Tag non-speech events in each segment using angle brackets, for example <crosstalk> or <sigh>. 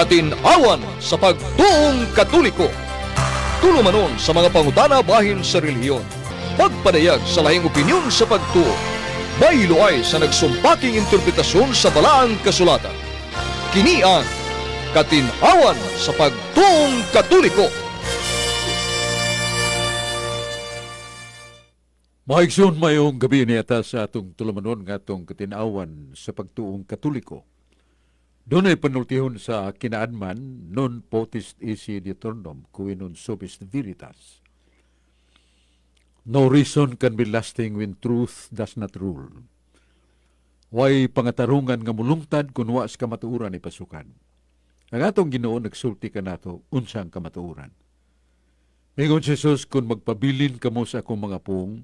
katinawan sa pagtuong katoliko. Tulumanon sa mga pangutana bahin sa reliyon, pagpadayag sa lahing opinyon sa pagtuo, bayloay sa nagsumpaking interpretasyon sa balaang kasulatan. Kini ang katinawan sa pagtuong katoliko. Mahigsoon mayong gabi niya sa atong tulumanon nga atong katinawan sa pagtuong katoliko. Doon ay panultihon sa kinaadman, non potest isi detornum, non sobis veritas. No reason can be lasting when truth does not rule. Way pangatarungan nga mulungtad kung waas kamatuuran ipasukan. pasukan. Ang atong ginoo nagsulti ka nato unsang kamatuuran. Mingon si Jesus, kung magpabilin ka mo sa akong mga pung,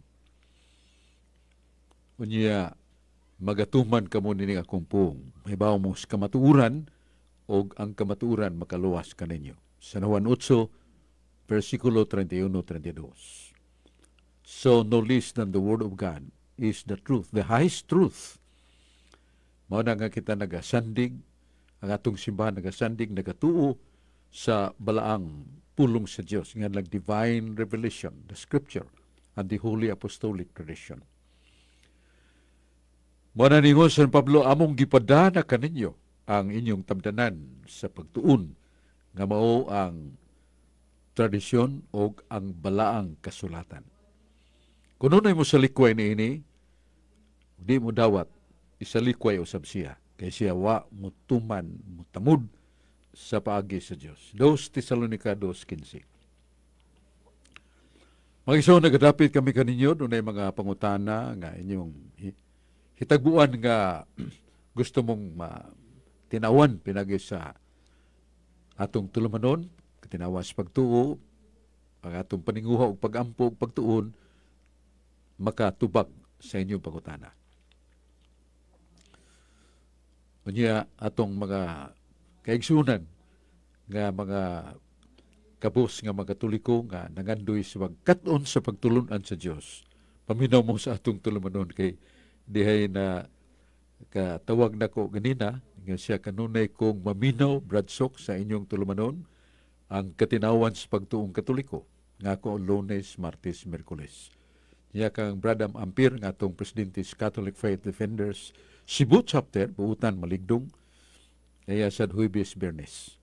unya magatuman kamo ni akong puong. Hibaw mo sa kamatuuran o ang kamatuuran makaluwas ka ninyo. Sa Juan 8, versikulo 31-32. So no less than the Word of God is the truth, the highest truth. Mao nga kita nagasanding, ang atong simbahan nagasanding, nagatuo sa balaang pulong sa Dios nga lang divine revelation, the scripture, and the holy apostolic tradition. Mananingon San Pablo, among gipadana kaninyo ang inyong tamdanan sa pagtuon nga mao ang tradisyon o ang balaang kasulatan. Kununay mo sa likway ni ini, di mo dawat likway usab siya. kay siya wa mutuman, mutamud sa paagi sa Dios. 2 Tesalonica 2.15 Mga iso, nagadapit kami kaninyo, dunay mga pangutana nga inyong hitaguan nga <clears throat> gusto mong ma, tinawan pinagi sa atong tulumanon, tinawan sa pagtuo, ang atong paninguha o pagampo o pagtuon, makatubak sa inyong pagutana. Unya atong mga kaigsunan nga mga kabus nga mga katoliko nga nangandoy sa pagkaton sa pagtulunan sa Dios. Paminaw mo sa atong tulumanon kay dihay na katawag na ko ganina nga siya kanunay kong maminaw bradsok sa inyong tulumanon ang katinawan sa pagtuong katoliko nga ako lunes, martes, merkules. Niya kang Bradam Ampir nga atong presidente sa Catholic Faith Defenders Cebu chapter buutan maligdong kaya sa Huibis Bernes.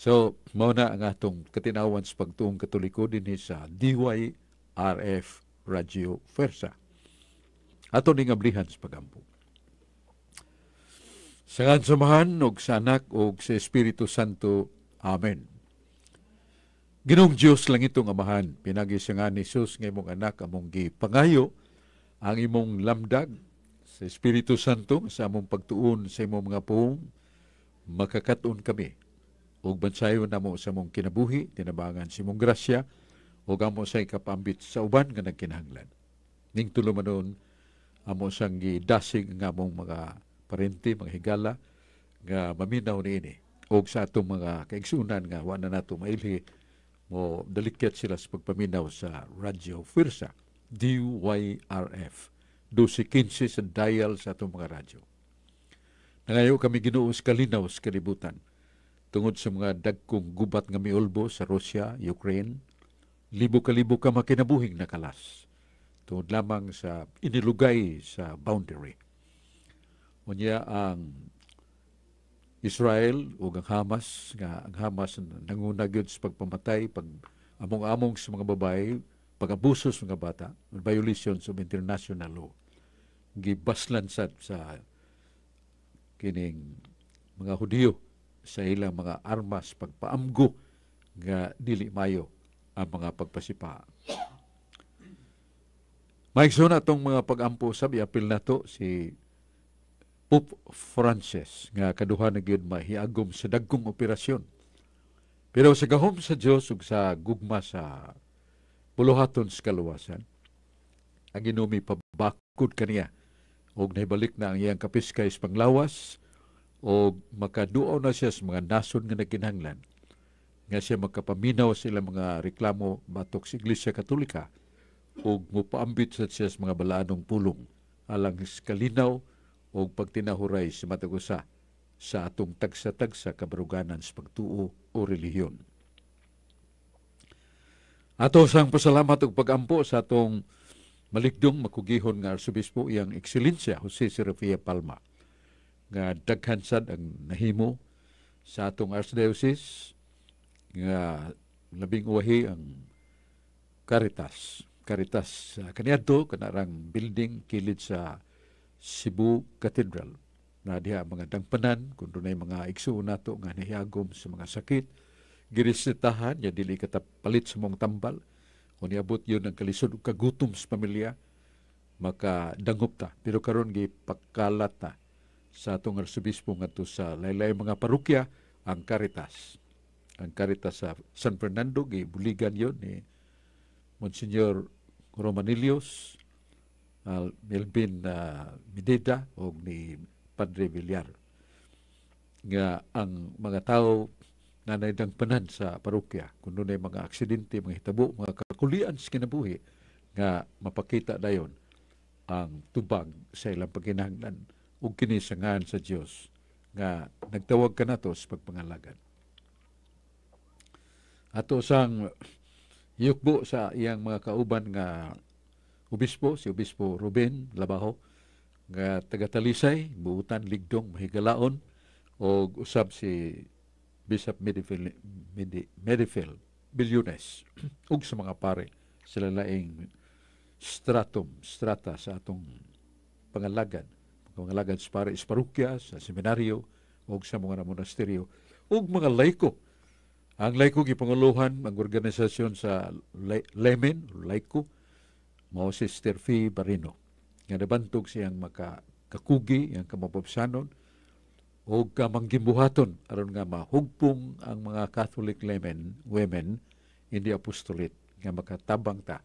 So, mao ang atong katinawan sa pagtuong katoliko dinhi sa DYRF Radio Versa ato ning ablihan sa pagampo. Sa kansamahan og sa anak og sa Espiritu Santo. Amen. Ginong Dios lang itong amahan, pinagi siya nga ni Jesus nga imong anak among gipangayo ang imong lamdag sa Espiritu Santo sa among pagtuon sa imong mga puong makakatun kami ug bansayon namo sa mong kinabuhi tinabangan si mong grasya ug amo sa ikapambit sa uban nga nagkinahanglan ning tulumanon amo sang gidasig nga among mga parente, mga higala nga maminaw niini o sa atong mga kaigsunan nga wala na nato maili, mo dalikyat sila sa pagpaminaw sa Radyo Firsa DYRF 12.15 sa dial sa atong mga radyo. Nangayo kami Ginoo kalinaw sa kalibutan tungod sa mga dagkong gubat nga miulbo sa Russia, Ukraine, libo kalibo ka makinabuhing nakalas tungod lamang sa inilugay sa boundary. Unya ang Israel o ang Hamas nga ang Hamas nanguna gyud sa pagpamatay pag among-among sa mga babae pag-abuso sa mga bata violations of international law gibaslan sa sa kining mga Hudiyo sa ilang mga armas pagpaamgo nga dili mayo ang mga pagpasipa Maigsoon na itong mga pag-ampo sabi, apil na to si Pope Francis nga kaduha na gyud mahiagom sa dagkong operasyon. Pero sa gahom sa Dios ug sa gugma sa puluhaton sa kaluwasan, ang inumi pabakod kaniya og naibalik na ang iyang kapiskay sa panglawas o makaduaw na siya sa mga nasod nga nagkinahanglan nga siya makapaminaw sa ilang mga reklamo batok sa Iglesia Katolika ug mupaambit sa siya mga balaanong pulong alang kalinaw o pagtinahuray sa matagusa sa atong tagsa-tagsa kabaruganan sa pagtuo o relihiyon. Ato sang pasalamat ug pagampo sa atong malikdong makugihon nga Arsobispo iyang eksilensya Jose Serafia Palma nga daghan sad ang nahimo sa atong archdiocese nga labing uwahi ang Caritas Caritas uh, kaniadto kanarang building kilid sa Cebu Cathedral na diha mga dangpanan kun dunay mga igsuon nato nga nahiyagom sa mga sakit girisitahan ya dili katapalit sa mong tambal kun iabot yon ang kalisod ug kagutom sa pamilya maka dangop ta pero karon gipakalat na sa atong arsobispo ngadto sa laylay mga parokya ang Caritas ang Caritas sa San Fernando gi buligan yon ni eh, Monsignor Romanilius, uh, Melvin uh, ah, Mededa o ni Padre Villar nga ang mga tao na naidangpanan sa parokya kung doon mga aksidente, mga hitabo, mga kakulian sa kinabuhi nga mapakita dayon ang tubag sa ilang paginahanglan o kinisangahan sa Dios nga nagtawag ka nato sa pagpangalagan. Ato sang yukbo sa iyang mga kauban nga obispo, si Obispo Ruben Labaho, nga taga-Talisay, buutan ligdong mahigalaon, og usab si Bishop Medifil, Medifil Bilyones, og <clears throat> sa mga pare, sila laing stratum, strata sa atong pangalagan, pangalagan sa pare, sa parokya, sa seminaryo, og sa mga monasteryo, og mga laiko ang layko gipanguluhan ang organisasyon sa Lemen, layko, mao si Sister Fee Barino. Nga nabantog siyang makakugi, ang kamapapsanon, o kamanggibuhaton aron nga mahugpong ang mga Catholic lemen, women in the apostolate nga makatabang ta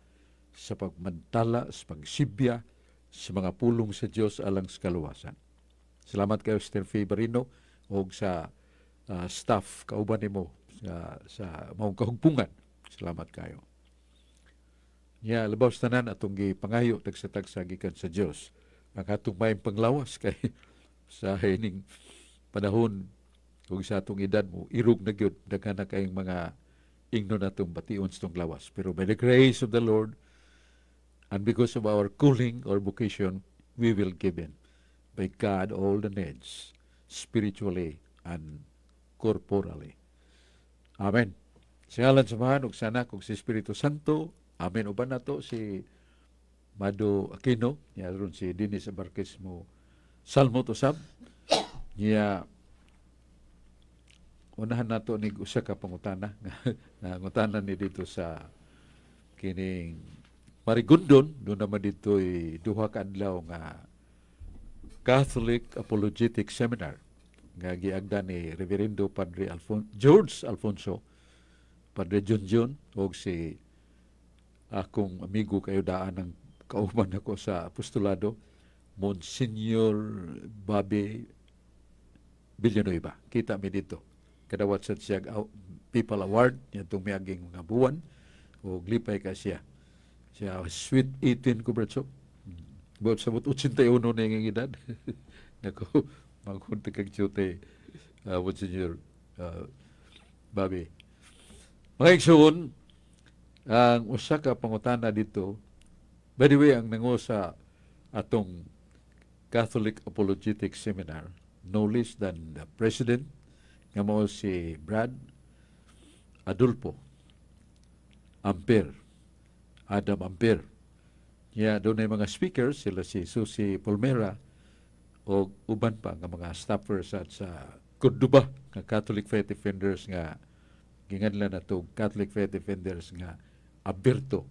sa pagmantala, sa pagsibya, sa mga pulong sa Dios alang sa kaluwasan. Salamat kayo, Sister Fee Barino, o sa uh, staff kauban nimo sa, sa maong kahugpungan. Salamat kayo. Niya, yeah, labaw tanan atong gipangayo tagsa-tagsa sa Dios. Ang atong maayong panglawas kay <laughs> sa hining panahon kung sa atong edad mo, irug na gyud daghan na kayong mga ingnon atong bation sa lawas. Pero by the grace of the Lord, and because of our calling or vocation, we will given by God all the needs, spiritually and corporally. Amen. Si Alan Samahan, ug sana kung si Espiritu Santo, amen. Uban na to si Mado Aquino, niya ron si Dinis Abarquez mo Salmo to Sab. Niya, unahan nato ni usa ka pangutana <laughs> na pangutana ni dito sa kining marigundon do naman dito duha ka adlaw nga Catholic Apologetic Seminar nga giagdan ni Reverendo Padre Alfon George Alfonso Padre Junjun o si akong amigo kayo daan ng kauman ako sa apostolado Monsignor Bobby Villanueva. Kita mi dito. Kadawat sa siya People Award, yan itong miaging mga buwan, o glipay ka siya. Siya, sweet 18 ko, Bretso. Bawat sa 81 na yung edad. <laughs> Nako, maghunti kang tiyute, uh, Monsignor uh, Bobby. Mga igsoon, ang usa ka pangutana dito, by the way, ang nango sa atong Catholic Apologetic Seminar, no less than the President, nga mo si Brad Adulpo Ampere, Adam Ampere. yeah, doon ay mga speakers, sila si Susie Pulmera, o uban pa nga mga staffers at sa Cordoba nga Catholic Faith Defenders nga ginganlan na itong Catholic Faith Defenders nga abirto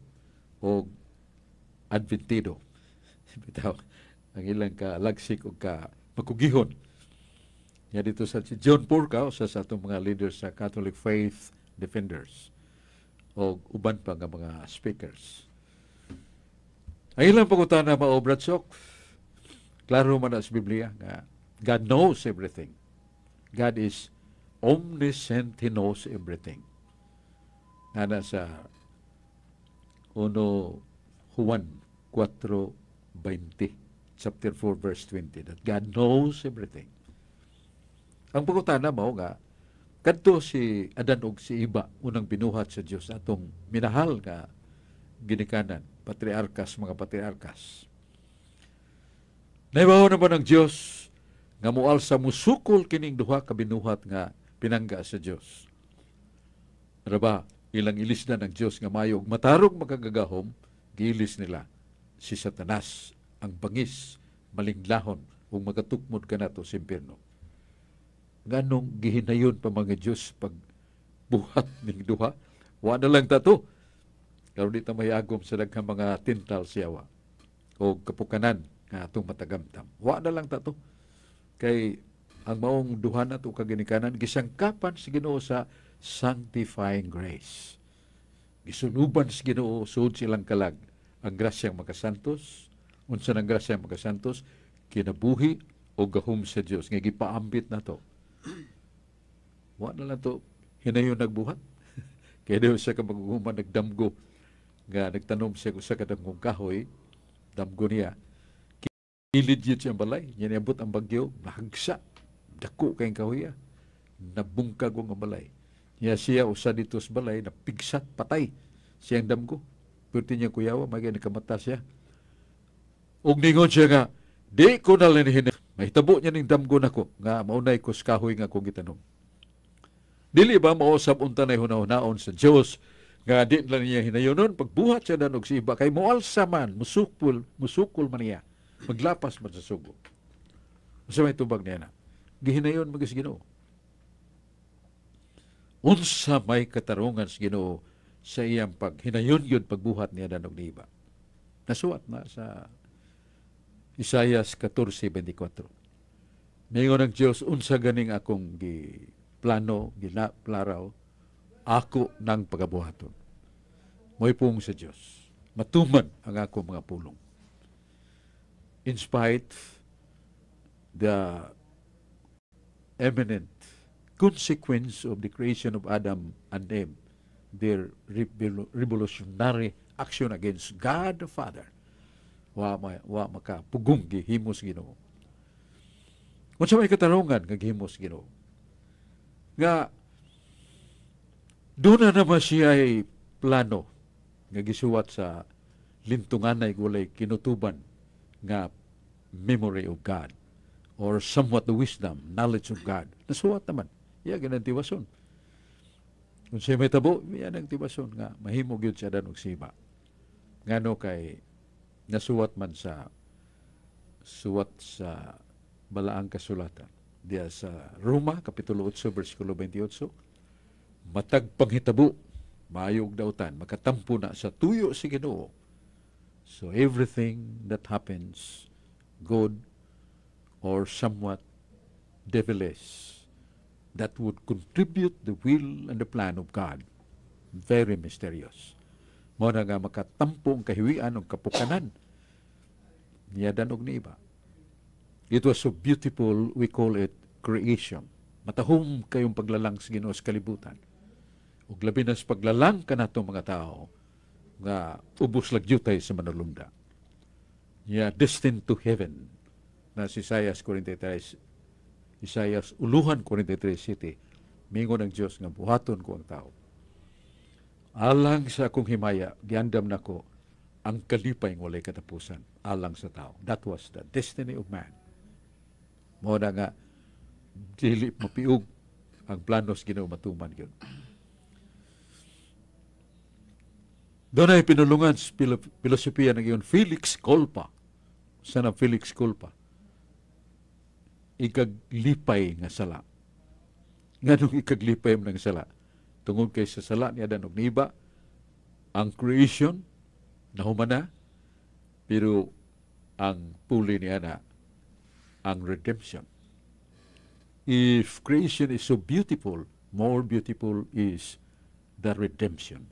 o adventido. <laughs> Bitaw, ang ilang ka lagsik o ka makugihon. Yan dito sa si John Porca sa sa itong mga leaders sa Catholic Faith Defenders o uban pa nga mga speakers. Ang ilang pagkutana maobratsok, Klaro man sa Biblia nga God knows everything. God is omniscient. He knows everything. Nana sa 1 Juan 4.20 chapter 4 verse 20 that God knows everything. Ang pagkutana mo nga kadto si Adan og si Iba unang binuhat sa Dios atong minahal nga ginikanan patriarkas mga patriarkas Naibaw na ba ng Diyos nga mual sa musukol kining duha ka binuhat nga pinangga sa Dios. Raba, ano ilang ilis na ng Dios nga mayog matarog makagagahom, gilis nila si Satanas ang bangis malinglahon kung magatukmod to sa impierno. Ganong gihinayon pa mga Dios pag buhat <laughs> ning duha? Wa na lang tato. Karon dito may agom sa daghang mga tintal siyawa o kapukanan nga atong matagamtam. Wa na lang ta to. Kay ang maong duha na to kaginikanan, gisangkapan si Ginoo sa sanctifying grace. Gisunuban si Ginoo suod silang kalag ang grasyang makasantos, unsa ng grasyang makasantos, kinabuhi o gahum sa Dios nga gipaambit na to. Wa na lang to hinayon nagbuhat. <laughs> Kaya daw siya kabaguman nagdamgo nga nagtanom siya sa kadamgong kahoy, damgo niya Ilid yun siya balay. Yanibot ang bagyo. Nahagsa. Dako kayong kahuya. Nabungkag ko nga balay. Niya siya usa dito sa balay. Napigsat. Patay. Siyang damgo. Pwerte niya kuyawa. Magay nakamata siya. Og ningon siya nga. Di ko nalinihin. Mahitabo niya ning damgo na ko. Nga maunay ko kahoy nga kong itanong. Dili ba mausap unta na hunahunaon sa Diyos nga di lang niya hinayonon pagbuhat siya danog si iba kay moal saman musukul musukul man niya Maglapas man sa sugo. Sa may tubag niya na. Gihinayon magis ginoo. Unsa may katarungan sa ginoo sa iyang paghinayon yun pagbuhat niya danog ni iba. Nasuwat na sa Isaiah 14:24. Mingon ng Diyos, unsa ganing akong gi plano, ginaplaraw, ako ng pagabuhaton. Mo'y pong sa Diyos. Matuman ang akong mga pulong in spite the eminent consequence of the creation of Adam and Eve, their revolutionary action against God the Father, wa, ma, wa makapugong gihimos ginoo. Kung sa may katarungan, gihimos ginoo. Nga, doon na naman siya ay plano nga gisuwat sa lintunganay gulay kinutuban nga memory of God or somewhat the wisdom, knowledge of God. Nasuwat naman. Iya, yeah, ganang tiwason. Kung siya may tabo, iya ang tiwason nga. Mahimog yun siya danong siba. Nga no kay nasuwat man sa suwat sa balaang kasulatan. Diya sa Roma, Kapitulo 8, versikulo 28, Matag panghitabo, mayog dautan, makatampo na sa tuyo si Ginoo. So everything that happens good or somewhat devilish that would contribute the will and the plan of God. Very mysterious. Mo nga makatampo ang kahiwian o kapukanan niya danog ni iba. It was so beautiful, we call it creation. Matahom kayong paglalang sa Ginoo sa kalibutan. Ug labi na sa paglalang kanato mga tao nga ubos lagyutay sa manalumda yeah, destined to heaven na si Isaiah 43, Isaiah uluhan 43 city, mingon ang Dios nga buhaton ko ang tao. Alang sa akong himaya, giandam nako ang kalipay ng walay katapusan alang sa tao. That was the destiny of man. Mo nga dili mapiug ang planos Ginoo matuman gyud. Doon ay pinulungan pilosopiya ng iyon Felix Kolpa sa na Felix Culpa. Ikaglipay nga sala. Nganong ikaglipay mo ng sala? Tungod kay sa sala ni Adan og niba, ang creation, nahumana, pero ang puli niya na ang redemption. If creation is so beautiful, more beautiful is the redemption.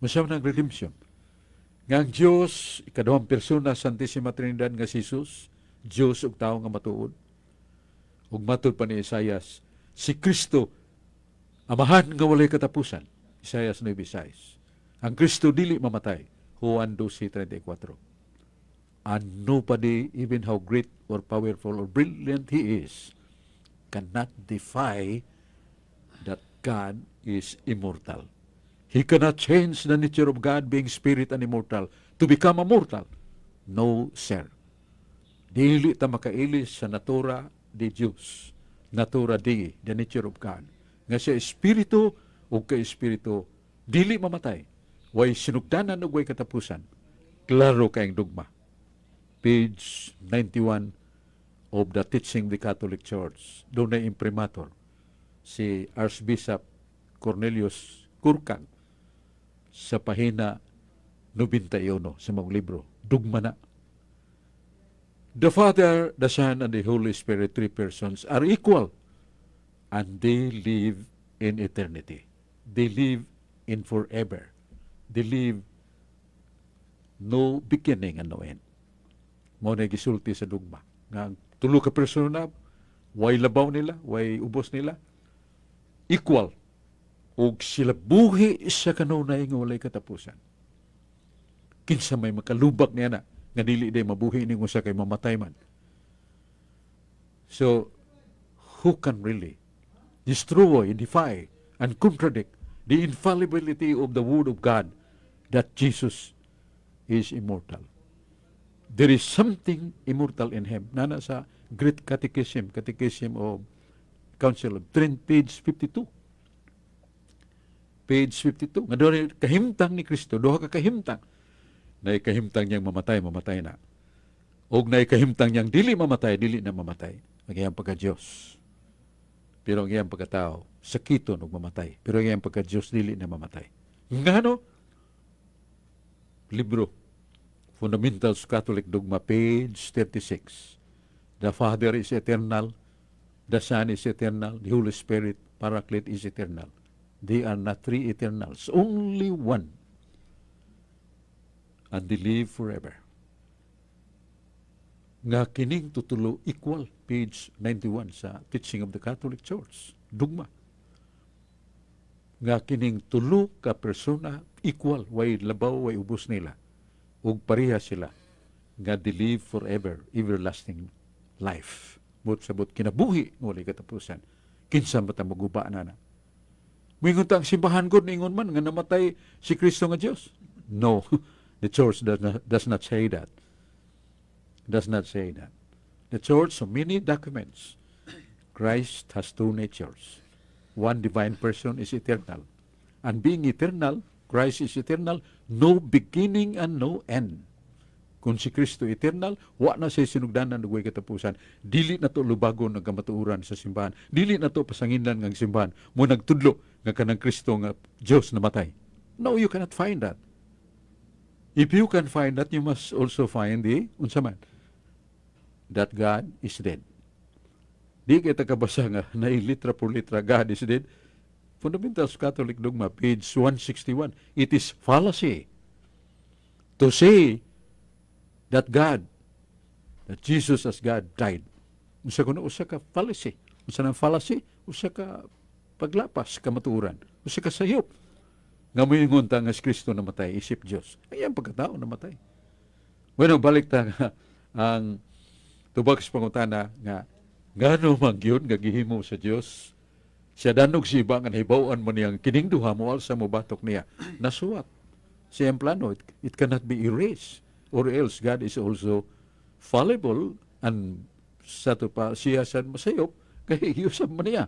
Masyam ng redemption. Ngang Diyos, ikaduhang persona, Santissima Trinidad nga si Jesus, Diyos ug tao nga matuod. Ug matud pa ni Isaias, si Kristo, amahan nga walay katapusan. Isayas 9.6. Ang Kristo dili mamatay. Juan 12.34. And nobody, even how great or powerful or brilliant he is, cannot defy that God is immortal. He cannot change the nature of God being spirit and immortal to become a mortal. No, sir. Dili ta makaili sa natura di Dios. Natura di, the nature of God. Nga siya espiritu o ka espiritu, dili mamatay. Way sinugdanan o way katapusan. Klaro kayang dogma. Page 91 of the Teaching of the Catholic Church. Doon na imprimator si Archbishop Cornelius Kurkang sa pahina 91 sa mga libro. Dugma na. The Father, the Son, and the Holy Spirit, three persons, are equal. And they live in eternity. They live in forever. They live no beginning and no end. Mo na gisulti sa dugma. Nga tulo ka persona way labaw nila, way ubos nila, equal ug sila buhi sa kanunay nga walay katapusan. Kinsa may makalubak niya na, nga dili day mabuhi ning sa kay mamatay man. So, who can really destroy and defy and contradict the infallibility of the Word of God that Jesus is immortal? There is something immortal in Him. Nana sa Great Catechism, Catechism of Council of Trent, page 52 page 52. Nga doon kahimtang ni Kristo, doha ka kahimtang. Na kahimtang niyang mamatay, mamatay na. O na kahimtang niyang dili mamatay, dili na mamatay. Ang iyang pagka-Diyos. Pero ang iyang pagkatao, sakiton og mamatay. Pero ang iyang pagka-Diyos, dili na mamatay. Nga no? Libro. Fundamentals Catholic Dogma, page 36. The Father is eternal. The Son is eternal. The Holy Spirit, Paraclete, is eternal. They are not three eternals. Only one. And they live forever. Nga kining tutulo equal, page 91 sa Teaching of the Catholic Church. Dugma. Nga kining tulo ka persona equal, way labaw, way ubos nila. Ug pareha sila. Nga they live forever, everlasting life. But sabot kinabuhi, wala katapusan. Kinsa matamuguba na na. Mingon ang simbahan ko, ingon man, nga namatay si Kristo nga Dios. No, <laughs> the church does not, does not say that. Does not say that. The church, so many documents, Christ has two natures. One divine person is eternal. And being eternal, Christ is eternal, no beginning and no end. Kung si Kristo eternal, wa na siya sinugdanan ng katapusan. Dili na to lubago ng kamatuuran sa simbahan. Dili na to pasanginan ng simbahan. Mo nagtudlo nga kanang Kristo nga Dios namatay. No, you cannot find that. If you can find that, you must also find the unsa man that God is dead. Di kita kabasa nga <laughs> na litra por litra God is dead. Fundamentals Catholic Dogma, page 161. It is fallacy to say that God, that Jesus as God died. Unsa kuno usa ka fallacy. Unsa nang fallacy? Usa ka paglapas kamaturan o sa kasayop nga moingon ta nga si Kristo namatay isip Dios ayan pagkatao namatay bueno balik ta nga ang tubag sa pangutana nga ngano man gyud nga gihimo sa Dios siya danog si iba nga hibawan man niyang kining duha mo sa mubatok niya nasuwat siya ang plano it, it cannot be erased or else God is also fallible and sa to pa siya sa masayop <laughs> kay iusap man niya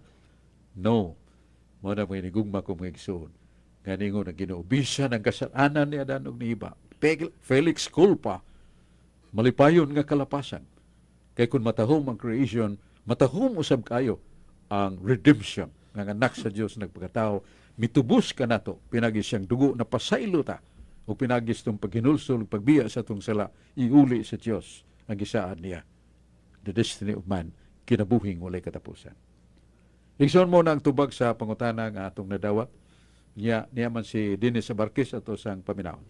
no mo na may nigugma kong mga igsoon. Ganingon ang ginuubisan ang kasalanan ni Adan og ni Iba. Felix Kulpa, malipayon nga kalapasan. Kay kung matahom ang creation, matahom usab kayo ang redemption nga anak sa Dios nagpagatawo mitubos ka to, pinagi siyang dugo na pasaylo ta o pinagis tong paghinulsol pagbiya sa tong sala iuli sa Dios ang gisaad niya the destiny of man kinabuhing walay katapusan Igsoon mo na ang tubag sa pangutana nga atong nadawat. Niya, niya man si Dennis Abarkis ato sang paminawon.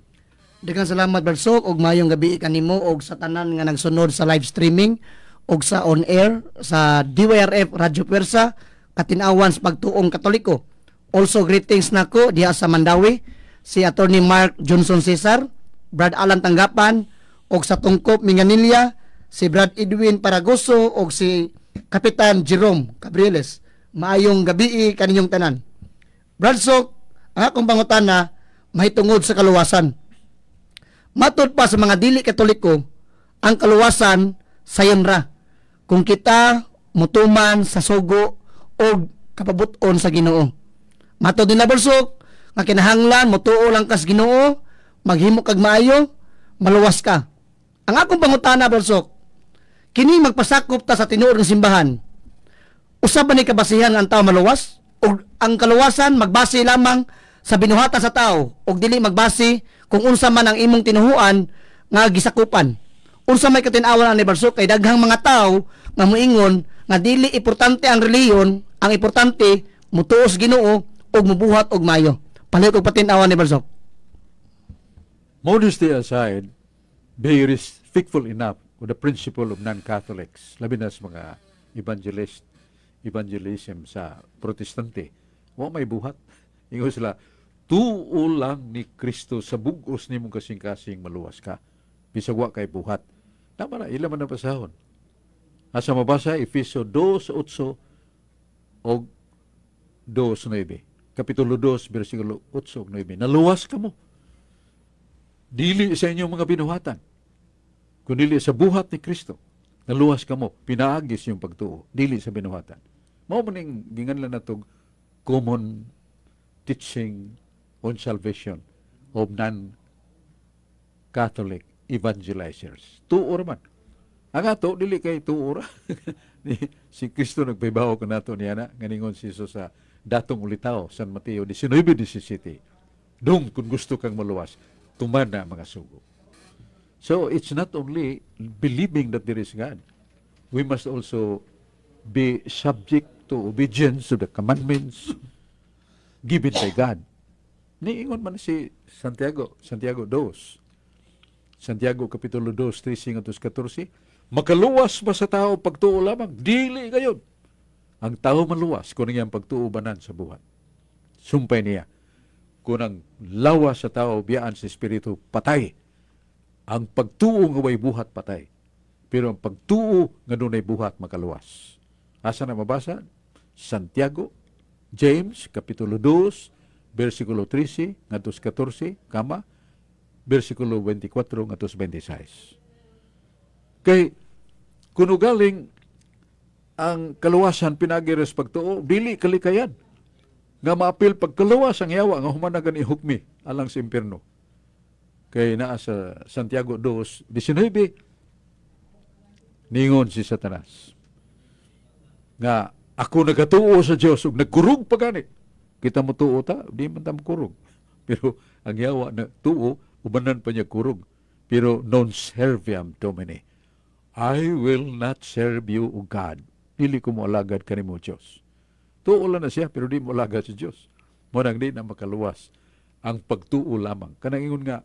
Daghang salamat Barsok og mayong gabi kanimo og sa tanan nga nagsunod sa live streaming og sa on air sa DYRF Radyo Pwersa katinawan sa pagtuong Katoliko. Also greetings nako diha sa Mandawi si Attorney Mark Johnson Cesar, Brad Alan Tanggapan og sa tungkop Minganilya si Brad Edwin Paragoso og si Kapitan Jerome Cabriles maayong gabi eh, kaninyong tanan. Bransok, ang akong na mahitungod sa kaluwasan. Matod pa sa mga dili katoliko, ang kaluwasan sayon ra. Kung kita mutuman sa sugo o kapabuton sa ginoo. Matod nila Bradsok, nga kinahanglan, mutuo lang kas ginoo, maghimo kag maayo, maluwas ka. Ang akong pangutana, Bradsok, kini magpasakop ta sa tinuod ng simbahan, Usab man ni kabasihan ang tao maluwas ug ang kaluwasan magbase lamang sa binuhata sa tao ug dili magbase kung unsa man ang imong tinuhuan nga gisakupan. Unsa may katin-awan ang universo kay daghang mga tao nga moingon nga dili importante ang reliyon, ang importante mutuos Ginoo og mubuhat og mayo. Palihog og patin-awan ni Barsok. Modesty aside, be respectful enough with the principle of non-Catholics, labi na sa mga evangelist evangelism sa protestante. Wa may buhat. <laughs> Ingo sila, tuo lang ni Kristo sa bugos ni mong kasing-kasing maluwas ka. Bisag wa kay buhat. Tama na, ilan na pasahon. Asa mabasa, Efeso 2.8 o 2.9. Kapitulo 2, versikulo 8 o 9. Naluwas ka mo. Dili sa inyong mga binuhatan, kundi sa buhat ni Kristo Naluwas ka mo, pinaagis yung pagtuo, dili sa binuhatan. Mao man ning ginganlan natog common teaching on salvation of non-Catholic evangelizers. Tuo man. Ang ato, dili kay tuo <laughs> si Kristo nagpaibaw ko nato niya na, nganingon si Jesus sa datong ulitaw, San Mateo 19-17. Doon kung gusto kang maluwas, tumana mga sugo. So it's not only believing that there is God. We must also be subject to obedience to the commandments given by God. Niingon man si Santiago, Santiago 2. Santiago Kapitulo 2, 13 14. Makaluwas ba sa tao pagtuo lamang? Dili kayo. Ang tao maluwas kung ang pagtuubanan sa buhat. Sumpay niya. Kung ang lawas sa tao, biyaan sa si Espiritu, patay ang pagtuo nga way buhat patay. Pero ang pagtuo nga dunay buhat makaluwas. Asa na mabasa? Santiago, James, Kapitulo 2, versikulo 13, ngatos 14, kama, versikulo 24, ngatos 26. Kay, kuno galing ang kaluwasan pinagiras pagtuo, dili kalikayan nga maapil pagkaluwas ang yawa nga humanagan ihugmi alang sa impyerno kay naa sa Santiago 2:19 ningon si Satanas nga ako nagatuo sa Dios ug nagkurog pagani kita mo tuo ta di man ta kurog <laughs> pero ang yawa na tuo ubanan pa niya kurug pero non serviam domine I will not serve you o God dili ko mo alagad kanimo Dios tuo lang na siya pero di mo alagad sa si Dios mo nang di na makaluwas ang pagtuo lamang kanang ingon nga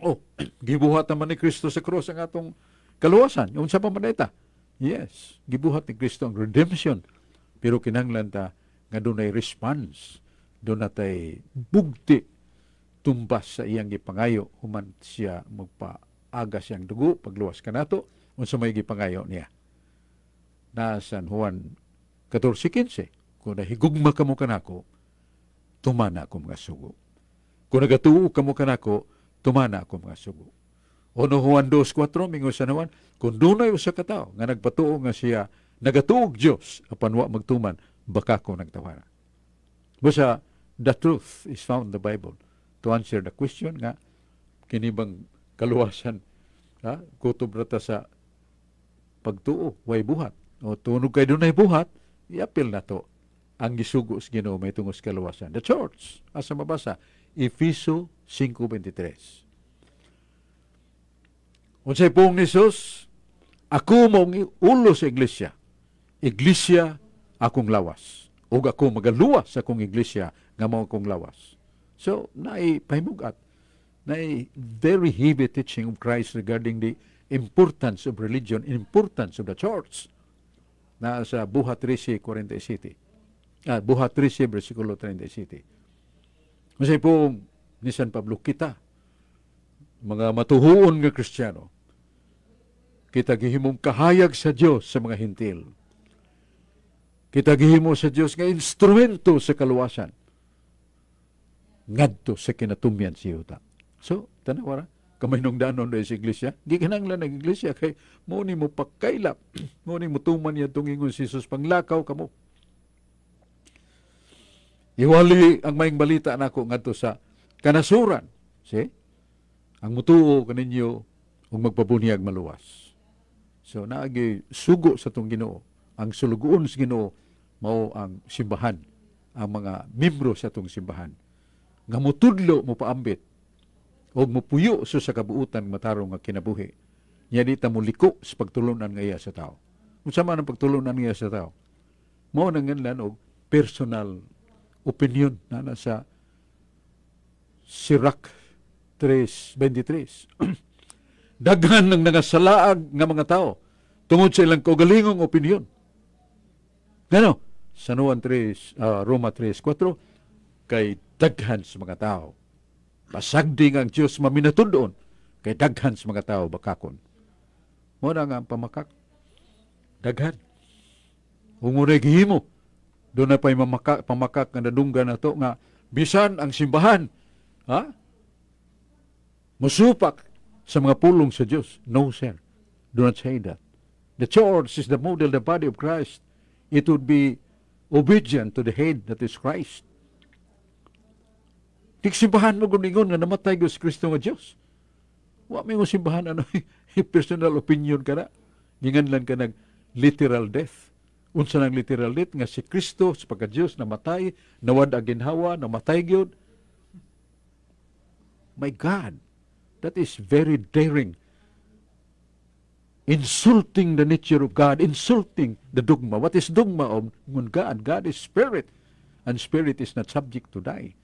Oh, <clears throat> gibuhat naman ni Kristo sa krus ang atong kaluwasan. Yung sa pamaneta. Yes, gibuhat ni Kristo ang redemption. Pero kinanglan ta nga dunay response. Doon natay bugti tumbas sa iyang gipangayo human siya magpaaga siyang dugo pagluwas kanato unsa may gipangayo niya na San Juan 14:15 kung nahigugma kamo kanako tumana ko mga sugo kung nagatuo kamo kanako tumana ako mga sugo. O no Juan 2.4, mingo sa naman, kung dunay usa ka tao nga nagpatuo nga siya, nagatuog Dios apan wa magtuman, baka ko nagtawara. Basta, the truth is found in the Bible. To answer the question nga, kinibang kaluwasan, ha? kutob rata sa pagtuo, way buhat. O tunog kay dunay buhat, iapil na to ang gisugo sa Ginoo may tungos kaluwasan. The church, asa mabasa, Efeso 5.23. Unsay pong ni Jesus, ako mong ulo sa iglesia, iglesia akong lawas. O ako magaluwas sa akong iglesia nga mao akong lawas. So, naay pahimugat, naay very heavy teaching of Christ regarding the importance of religion, importance of the church na sa Buha 13:47. Ah, Buha 13 versikulo 37. Kasi po ni San Pablo kita mga matuhuon nga Kristiyano kita gihimong kahayag sa Dios sa mga hintil kita gihimo sa Dios nga instrumento sa kaluwasan ngadto sa kinatumyan si Yuta. So, tanawara, kamay nung danon na sa iglesia, di ka nang lang iglesia, kay muni mo pagkailap, <clears throat> muni mo tuman yan tungingon si Jesus, panglakaw ka mo. Iwali ang maing balita nako ngadto sa kanasuran. See? Ang mutuo kaninyo ug magpabunyag maluwas. So naagi sugo sa tong Ginoo. Ang sulugoon sa Ginoo mao ang simbahan, ang mga miyembro sa tong simbahan. Nga mutudlo mo paambit o mupuyo so sa kabuutan matarong nga kinabuhi. Nya di mo liko sa pagtulunan nga iya sa tao. man ang pagtulunan nga iya sa tao? Mao nang ganlan og personal opinion na nasa Sirak 3.23. <clears throat> Daghan ng nangasalaag ng mga tao tungod sa ilang kaugalingong opinyon. Gano? Sa Noan 3, uh, ah, Roma 3.4, kay daghan sa mga tao. Pasagding ang Diyos maminatudon kay daghan sa mga tao bakakon. Muna nga ang pamakak. Daghan. Humuray gihimo. Doon na pa'y pamakak nga nadunggan na to nga bisan ang simbahan Ha? Musupak sa mga pulong sa Diyos. No, sir. Do not say that. The church is the model, the body of Christ. It would be obedient to the head that is Christ. Tigsimbahan mo ingon nga namatay ko si Kristo nga Diyos. Wa may mo simbahan ano, <laughs> personal opinion ka na. Ngingan lang ka nag literal death. Unsa nang literal death nga si Kristo sa pagka Dios namatay, nawad aginhawa, namatay gyud, My God, that is very daring. Insulting the nature of God, insulting the dogma. What is dogma of God? God is spirit, and spirit is not subject to die.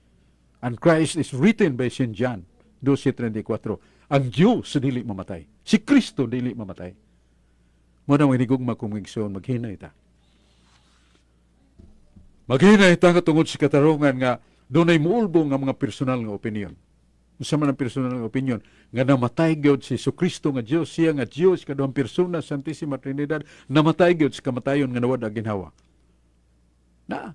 And Christ is written by St. John 12.34. Ang Diyos dili mamatay. Si Kristo dili mamatay. Muna mo inigugma kung magsoon, maghinay ta. Maghinay ta katungod si katarungan nga doon ay muulbo nga mga personal nga opinion sa man personal nga opinion nga namatay gyud si Kristo nga Dios siya nga Dios kaduhang persona Santissima Trinidad namatay gyud sa kamatayon nga nawad ang ginhawa na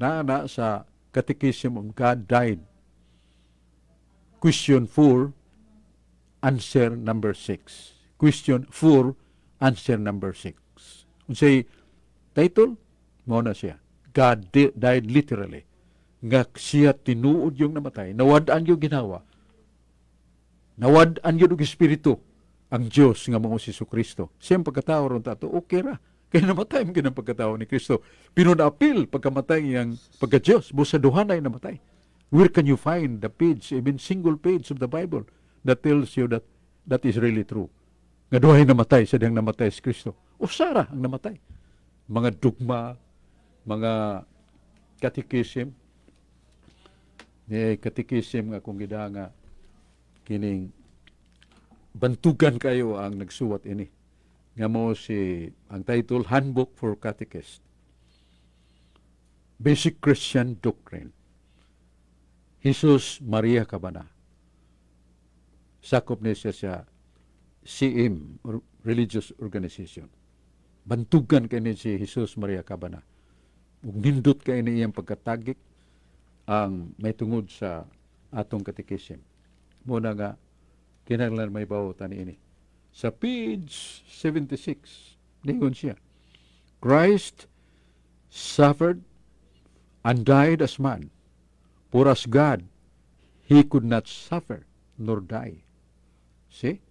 na na sa Catechism of God died question 4 answer number 6 question 4 answer number 6 unsay title mo na siya God died literally nga siya tinuod yung namatay, nawadaan yung ginawa, nawadaan yung espiritu, ang Diyos nga mao si Kristo. Siyang pagkatao ron tato, okay ra. Kaya namatay mo kinang pagkatao ni Kristo. Pinunapil pagkamatay niyang pagka-Diyos. Busa duhanay namatay. Where can you find the page, even single page of the Bible that tells you that that is really true? Nga duhay namatay, sadyang namatay si Kristo. O Sarah ang namatay. Mga dugma, mga catechism, ni katikisim nga kung gida nga kining bantugan kayo ang nagsuwat ini nga mo si ang title Handbook for Catechist Basic Christian Doctrine Jesus Maria Cabana sakop ni siya sa CM Religious Organization bantugan kay ni si Jesus Maria Cabana ug nindot kay ni iyang pagkatagik ang may tungod sa atong katikisim. Muna nga, kinanglan may tani ini. Sa page 76, ningon siya, Christ suffered and died as man. For as God, He could not suffer nor die. See?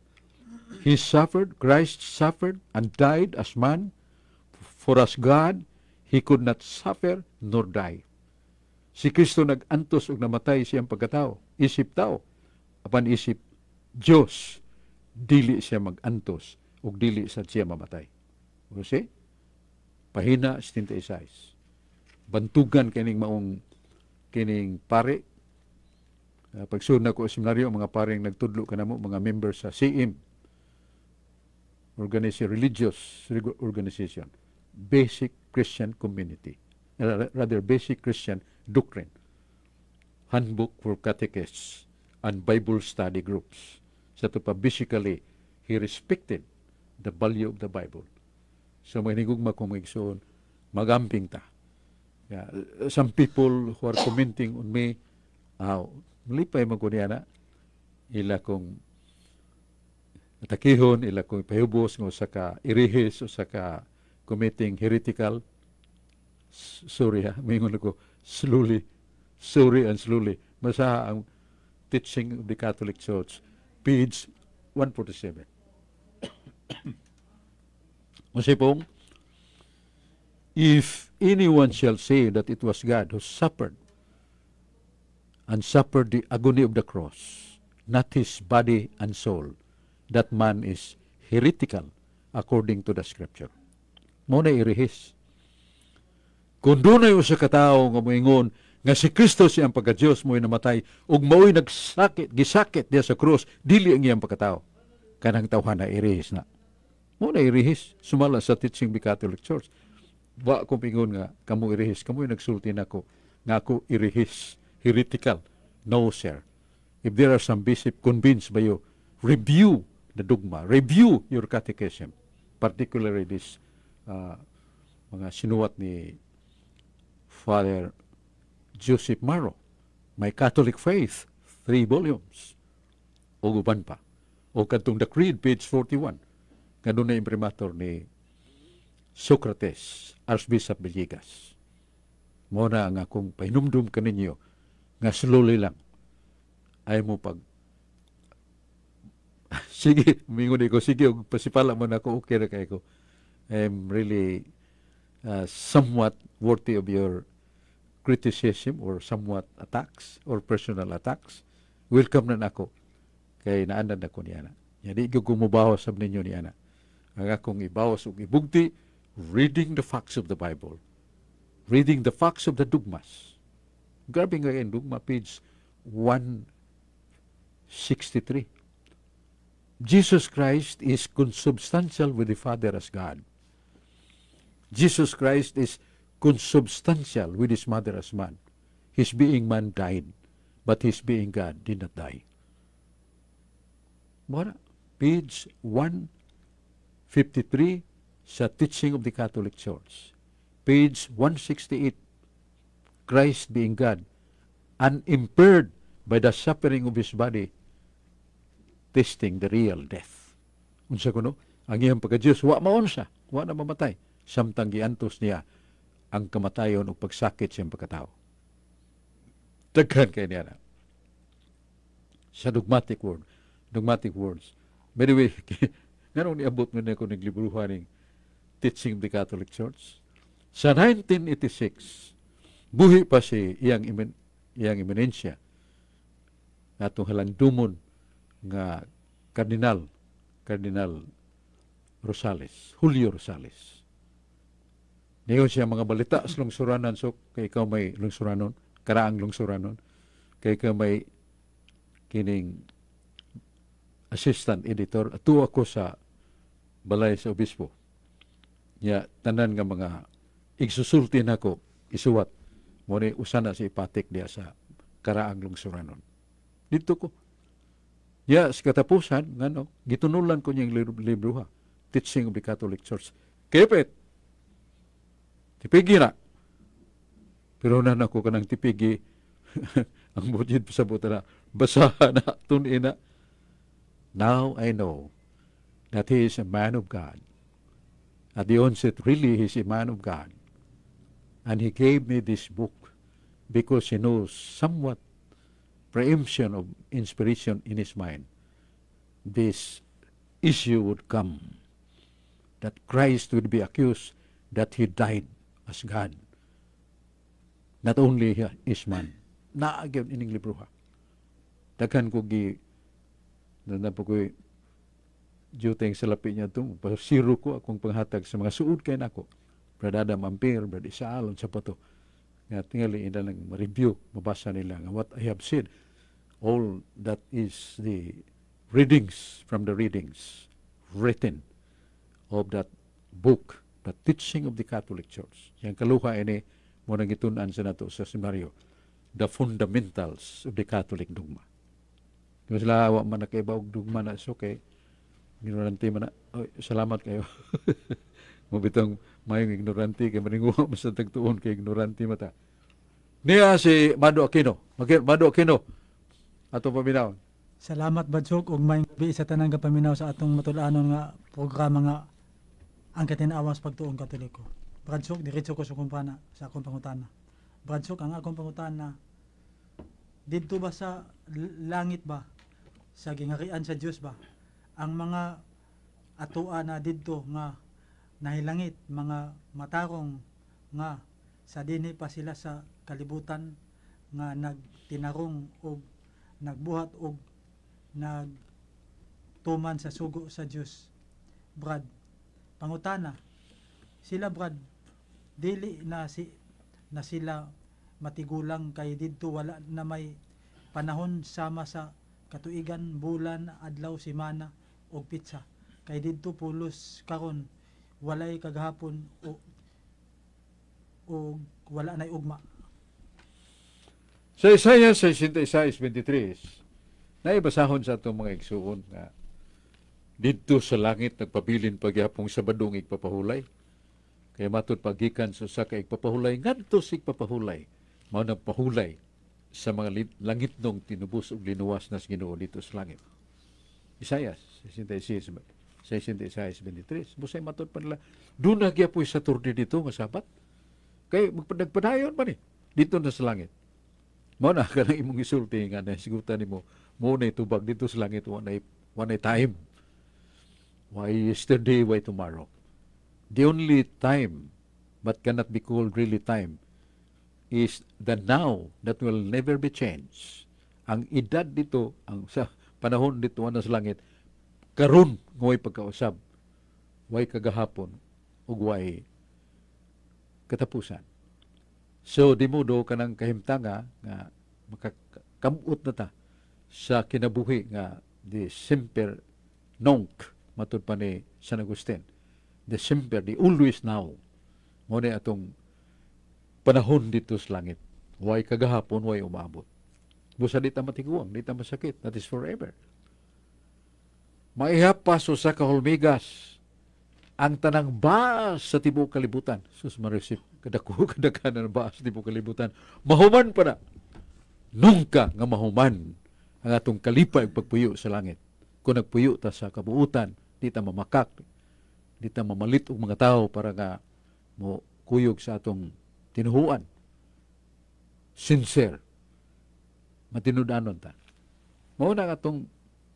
He suffered, Christ suffered and died as man. For as God, He could not suffer nor die. Si Kristo nagantos ug namatay siyang pagkatao. Isip tao. Apan isip Dios dili siya magantos ug dili sad siya mamatay. O si? Pahina 76. Bantugan kining maong kining pare uh, ah, pagsuna ko seminaryo mga pareng nagtudlo kanamo mga members sa CIM, organization religious organization basic Christian community rather basic Christian doctrine, handbook for catechists, and Bible study groups. Sa pa, basically, he respected the value of the Bible. So, may mahinigog makumigsoon, magamping ta. Yeah. Some people who are commenting on me, ah, malipay mo na, ila kong atakihon, ila kong pahubos, o saka irihis, o saka committing heretical sorry ha, mingon ako, slowly, sorry and slowly. Masaha ang teaching of the Catholic Church, page 147. <coughs> Masipong, If anyone shall say that it was God who suffered and suffered the agony of the cross, not his body and soul, that man is heretical according to the scripture. Muna irihis kung dunay usa katao nga moingon nga si Kristo si ang pagka-Dios mo'y namatay ug mao'y nagsakit gisakit diya sa krus dili ang iyang pagkatao kanang tawhan na irihis na. Mo na irihis sumala sa teaching of Catholic Church. Wa ko pingon nga kamo irihis kamo'y nagsulti nako nga ako irihis heretical. No sir. If there are some bishop convinced by you, review the dogma, review your catechism, particularly this uh, mga sinuwat ni Father Joseph Maro, My Catholic Faith, 3 volumes, o uban pa. O kantong The Creed, page 41, ganun na imprimator ni Socrates, Archbishop Villegas. Muna nga kung painumdum ka ninyo, nga slowly lang, ay mo pag <laughs> sige, mingon ko, sige, pasipala mo na ako, okay na kayo ko. I'm really uh, somewhat worthy of your criticism or somewhat attacks or personal attacks, welcome na ako. Kay naandan ako ni Ana. Yan, ikaw gumubawas sa ninyo ni Ana. Ang akong ibawas o ibugti, reading the facts of the Bible. Reading the facts of the dogmas. Grabe nga yung dogma, page 163. Jesus Christ is consubstantial with the Father as God. Jesus Christ is consubstantial with his mother as man. His being man died, but his being God did not die. Mora, page 153 sa Teaching of the Catholic Church. Page 168, Christ being God, unimpaired by the suffering of His body, testing the real death. Unsa ko no? Ang iyang pagka-Diyos, wa maon maunsa, wa na mamatay. Samtang giantos niya, ang kamatayon o pagsakit sa pagkatao. Daghan kay niya na. Sa dogmatic word, dogmatic words. By the way, <laughs> ganun niabot mo na ako ng ng Teaching of the Catholic Church. Sa 1986, buhi pa si iyang, imen, iyang eminensya atong halangdumon nga Kardinal, Kardinal Rosales, Julio Rosales Niyo siya mga balita sa lungsuranan. So, kay ikaw may lungsuranon, karaang lungsuranon. Kay ikaw may kining assistant editor. Ato ako sa balay sa obispo. Ya, tanan nga mga igsusulti nako isuwat. Mo ni usa na si ipatik diya sa karaang lungsuranon. Dito ko. Ya, sa katapusan, ngano, gitunulan ko niya yung libro ha. Teaching of the Catholic Church. Keep it! Tipigi na. Pero na kanang tipigi, <laughs> ang budget sa buta na, basaha na, tunin na. Now I know that he is a man of God. At the onset, really, he is a man of God. And he gave me this book because he knows somewhat preemption of inspiration in his mind. This issue would come that Christ would be accused that he died as God. Not only is man. Naagyan ining libro ha. Daghan ko gi na po ko juteng sa lapi niya itong pasiro ko akong panghatag sa mga suod kayo nako. Brad Adam Ampere, Brad Isaalon, sa pato. Nga tingali ina lang ma-review, mabasa nila nga what I have said. All that is the readings from the readings written of that book the teaching of the Catholic Church. Yang kaluha ini, muna gitunan sa nato sa seminaryo, the fundamentals of the Catholic dogma. Kaya sila, wak man na kaiba og dogma na, so kay, ignorante man na, oh, salamat kayo. <laughs> Mabitang mayong ignorante, kay maninguha mas na tagtuon kay ignorante mata. Niya si Mando Aquino. Mando Aquino, atong paminaw. Salamat, Badsok, ug may gabi sa tanang kapaminaw sa atong matulanon nga programa nga ang katinaawan sa pagtuong katoliko. Bradsok, diretso ko sa kumpana, sa akong pangutana. Bradsok, ang akong pangutana, dito ba sa langit ba, sa gingarian sa Diyos ba, ang mga atua na dito nga nahilangit, mga matarong nga sa dini pa sila sa kalibutan nga nagtinarong o nagbuhat o nagtuman sa sugo sa Diyos. Brad, pangutana sila Brad dili na si na sila matigulang kay didto wala na may panahon sama sa katuigan bulan adlaw semana og pizza kay didto pulos karon walay kagahapon o og wala nay ugma sa Isaiah na ibasahon sa atong mga igsuon nga dito sa langit nagpabilin pagyapong Sabadong igpapahulay. Kaya matod pagikan sa usa ka ngadto sa igpapahulay mao nagpahulay sa mga langit nung tinubos ug linuwas na Ginoo dito sa langit. Isayas 66 66 23 busay matod pa nila do na sa turdi dito nga sabat. Kay magpadagpadayon man ni eh, dito na sa langit. Mao na kanang imong isulti nga na sigutan nimo mo na itubag dito sa langit wa one time Why yesterday, why tomorrow? The only time, but cannot be called really time, is the now that will never be changed. Ang edad dito, ang sa panahon dito na ano sa langit, karon ngoy pagkausab, Why kagahapon, ug way katapusan. So, di mo do kanang kahimtanga nga makakamot na ta sa kinabuhi nga di semper nunc matud pa ni San Agustin. The semper, the always now. Muna atong panahon dito sa langit. Way kagahapon, way umabot. Busa dita ta matiguang, di masakit. That is forever. Maihapas o sa kahulmigas ang tanang baas sa tibuok kalibutan. Sus marisip, kadaku <laughs> kadaghanan ng baas sa tibuok kalibutan. Mahuman pa na. Nungka nga mahuman ang atong kalipay pagpuyo sa langit. Kung nagpuyo ta sa kabuutan, Di ta mamakak. Di ta mamalit og mga tao para nga mo kuyog sa atong tinuhuan. Sincere. Matinudanon ta. Mauna nga atong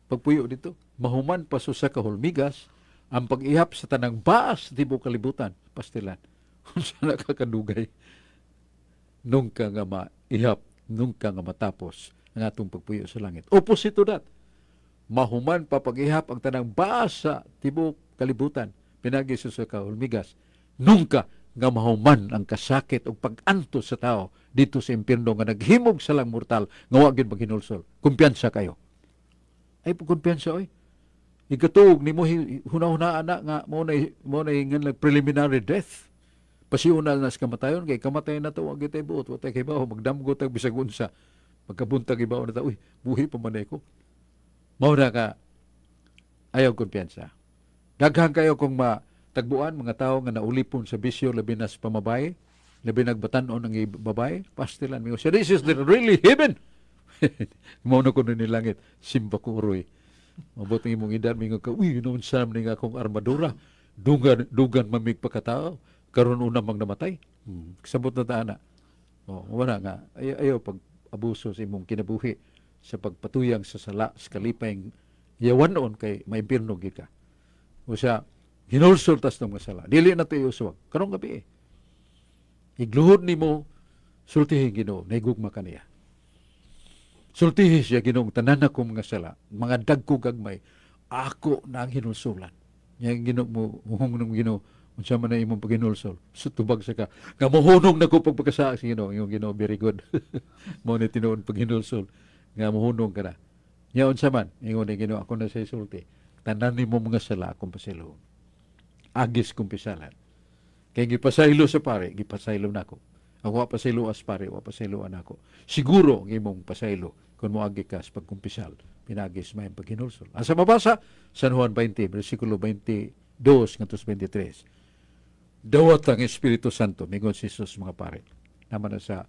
pagpuyo dito. Mahuman pa sa kahulmigas ang pag-ihap sa tanang baas tibo kalibutan. Pastilan. <laughs> Unsa na kakadugay nung ka nga maihap, nung ka nga matapos ang atong pagpuyo sa langit. Opposite to that mahuman papagihap ang tanang basa tibok kalibutan pinagi sa ka ulmigas nungka nga mahuman ang kasakit ug paganto sa tao dito sa impyerno nga naghimog sa lang mortal nga wa gyud maghinulsol kumpiyansa kayo ay kumpiyansa oy igatog nimo hunahuna ana nga mo na mo na ngan preliminary death pasiunal na sa kamatayon kay kamatayon na to wa gyud buot wa tay kay magdamgo tag bisag unsa pagkabuntag ibaw na ta uy buhi pa man ko Mura ka, ayaw kumpiyansa. Daghang kayo kung matagbuan mga tao nga naulipon sa bisyo labi na sa pamabay, labi nagbatanon ng babay, pastilan mo. So this is the really heaven. <laughs> Mauno ko na nilangit, simba ko uroy. Mabuti imong idan, mingo ka, uy, noon sa ni akong armadura. Dugan, dugan mamig pagkatao. Karoon unang mang namatay. Hmm. Sabot na taana. O, oh, wala nga. Ay, ayaw pag abuso sa imong kinabuhi sa pagpatuyang sa sala sa kalipayng yawanon kay may birno gika. O siya, hinulsol tas ng sala. Dili na tayo uswag. Karong gabi eh. Igluhod ni mo, sultihin ginoo, naigugma ka niya. Sultihi siya ginong tanan ako mga sala, mga dagko gagmay, ako na ang hinulsulan. Yang ginoo mo, muhong ng ginoo, unsa man na imong paginulsol sutubag tubag ka nga mohunong nako pagpakasa sa Ginoo imong Ginoo very good <laughs> mo ni tinuon paginulsol nga muhunog ka na. Yaon sa man, ingon ni Ginoo ako na sa isulti. Tanan nimo mga sala akong pasilhon. Agis kong pisalan. Kay gipasaylo sa pare, gipasaylo nako. Na ako wa pasaylo as pare, wa pasaylo anako. Siguro ang pasaylo kun mo agi ka sa pagkumpisal. Pinagis may paghinulsol. Ang sa mabasa, San Juan 20, versikulo 22 ngantos 23. Dawat ang Espiritu Santo, mingon si Jesus mga pare. Naman na sa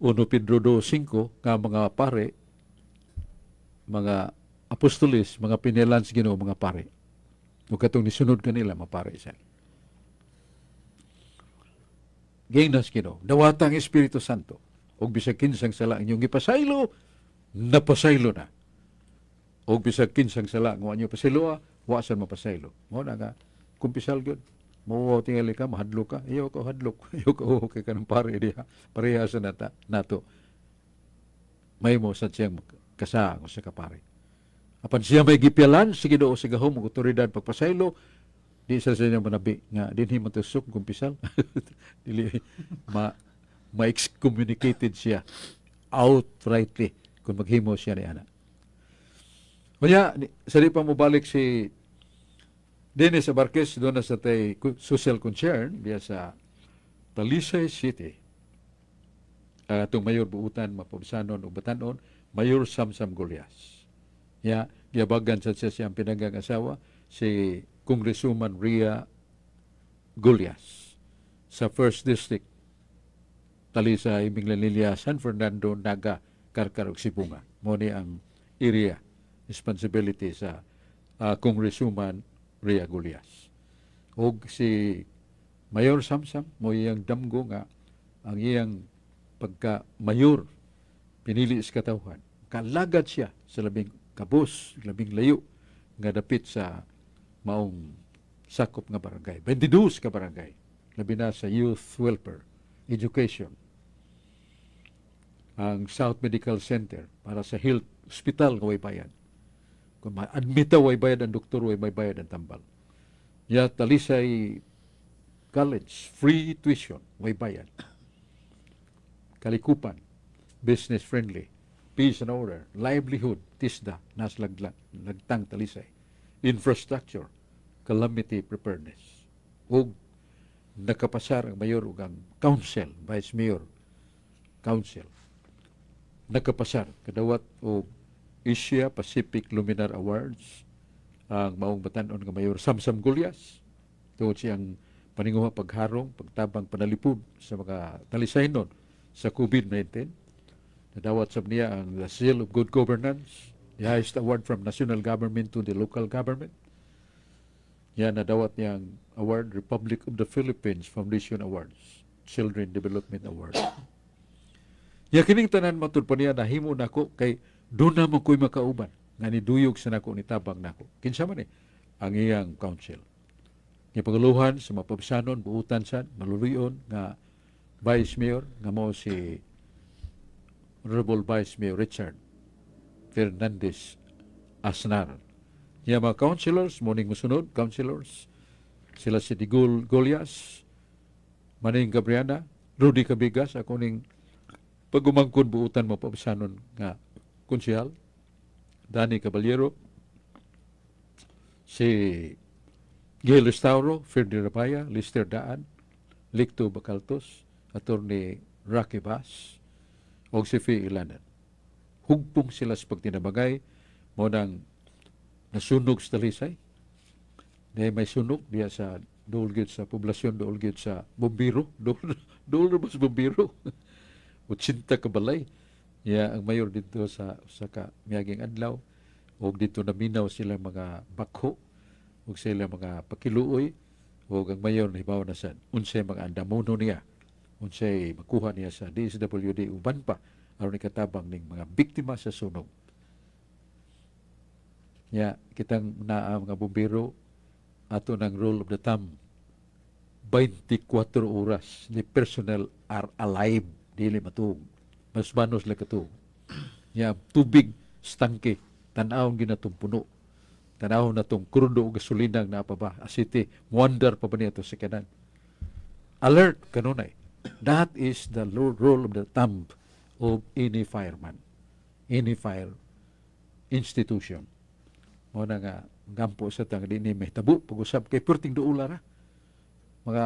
1 Pedro 2.5 nga mga pare, mga apostolis, mga pinelans sa Ginoo mga pare. Ug katong nisunod kanila mga pare sa. Gaynas Ginoo, dawata ang Espiritu Santo ug bisag kinsang sala ang inyong gipasaylo, napasaylo na. Ug bisag kinsang sala nga inyo pasaylo, wa san mapasaylo. Mao na nga kumpisal gyud mawawaw tingali ka, mahadlok ka. Iyo ka hadlok. Iyo ko okay ka ng pare diha. Pareha sa nata, nato. May mo sa siyang kasa ko sa kapare. Apan siya may gipyalan, sige do, sige home, otoridad pagpasaylo, di sa siya manabi nga dinhi matusok kumpisal <laughs> dili ma ma excommunicated siya outrightly kung maghimo siya ni ana Kunya, sa di pa mo balik si Dennis sa Marquez, doon na sa tay social concern, diya sa Talisay City. Uh, itong mayor buutan, mapabsanon, ubatanon, mayor Samsam Gulyas. Ya, giabagan sa siya siyang pinagang asawa, si Congresswoman Ria Gulyas sa 1st District Talisay, Minglanilya, San Fernando, Naga, Karkarog, Sibunga. Mo ni ang area responsibility sa uh, Congresswoman Riagulias. Ug si Mayor Samsam mo iyang damgo nga ang iyang pagka mayor pinili sa katawhan. Kalagad siya sa labing kabos, labing layo nga dapit sa maong sakop nga barangay. 22 ka barangay. Labi na sa youth welfare, education, ang South Medical Center para sa health hospital nga bayan kung ma-admita way bayad ang doktor, way may bayad ang tambal. Ya, talisay college, free tuition, way bayad. Kalikupan, business friendly, peace and order, livelihood, tisda, nas laglag, lagtang talisay. Infrastructure, calamity preparedness. ug nakapasar ang mayor ug ang council, vice mayor, council. Nakapasar, kadawat o Asia Pacific Luminar Awards ang maong batanon nga mayor Samsam Gulyas tungod siyang paninguha pagharong pagtabang panalipod sa mga talisaynon sa COVID-19 nadawat sab niya ang the seal of good governance the highest award from national government to the local government niya nadawat niya ang award Republic of the Philippines Foundation Awards Children Development Award Ya kining tanan matud pa niya na himo nako kay doon na mo ko'y makauban nga duyog sa nako ni tabang nako. Kinsa man eh, ang iyang council. Nga pagaluhan sa mapabsanon, buutan sad, maluluyon nga Vice Mayor nga mo si Honorable Vice Mayor Richard Fernandez Asnar. Niya mga councilors, morning musunod, councilors, sila si Digul Golias, Maning Gabriana, Rudy Kabigas, ako ning pagumangkon buutan mo pabsanon nga konsyal, Dani Caballero, si Gail Restauro, Ferdi Rabaya, Lister Daan, Licto Bacaltos, Attorney Rocky Bass, o si Fee Ilanan. Hugpong sila sa pagtinabagay mo nang nasunog sa talisay. Dahil may sunog diya sa dool sa poblasyon, dool sa bombiro, <laughs> dool, dool mas bombiro. 80 <laughs> kabalay. Ya, yeah, ang mayor dito sa usa ka Miyaging Adlaw, ug dito naminaw sila mga bakho, ug sila mga pakiluoy, ug ang mayor nibaw na sa unsay mga andamuno niya, unsay makuha niya sa DSWD uban pa, aron ikatabang ning mga biktima sa sunog. Ya, yeah, kitang naa mga bumbiro, ato ng rule of the thumb, 24 oras ni personnel are alive, dili matug mas manos lakato. Ya, tubig stangke, tanawon ginatumpuno. Tanawon na tong krudo o gasolina na pa ba, asiti, wonder pa ba niya ito sa kanan. Alert, kanunay. That is the role of the thumb of any fireman, any fire institution. Mo nga, gampo sa tang din may tabu, pag-usap kay perting duula ra. Mga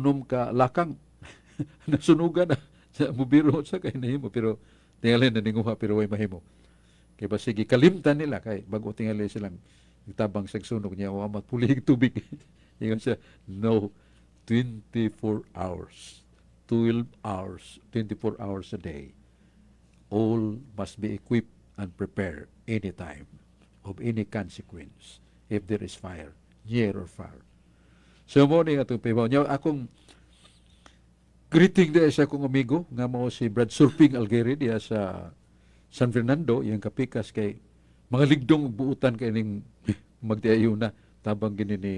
unom ka lakang, <laughs> nasunugan na. <laughs> mubiro <laughs> sa kay nahimo pero tingali na ninguha pero way mahimo. Kay ba sige kalimtan nila kay bago tingali sila nagtabang sa sunog niya wa mapulig <laughs> tubig. Ingon siya no 24 hours. 12 hours, 24 hours a day. All must be equipped and prepared anytime of any consequence if there is fire, near or far. So mo ni atong pibaw niya akong Greeting dia sa akong amigo nga mao si Brad Surfing Algeri diya sa San Fernando iyang kapikas kay mga ligdong buutan kay ning magdiayo na tabang gini ni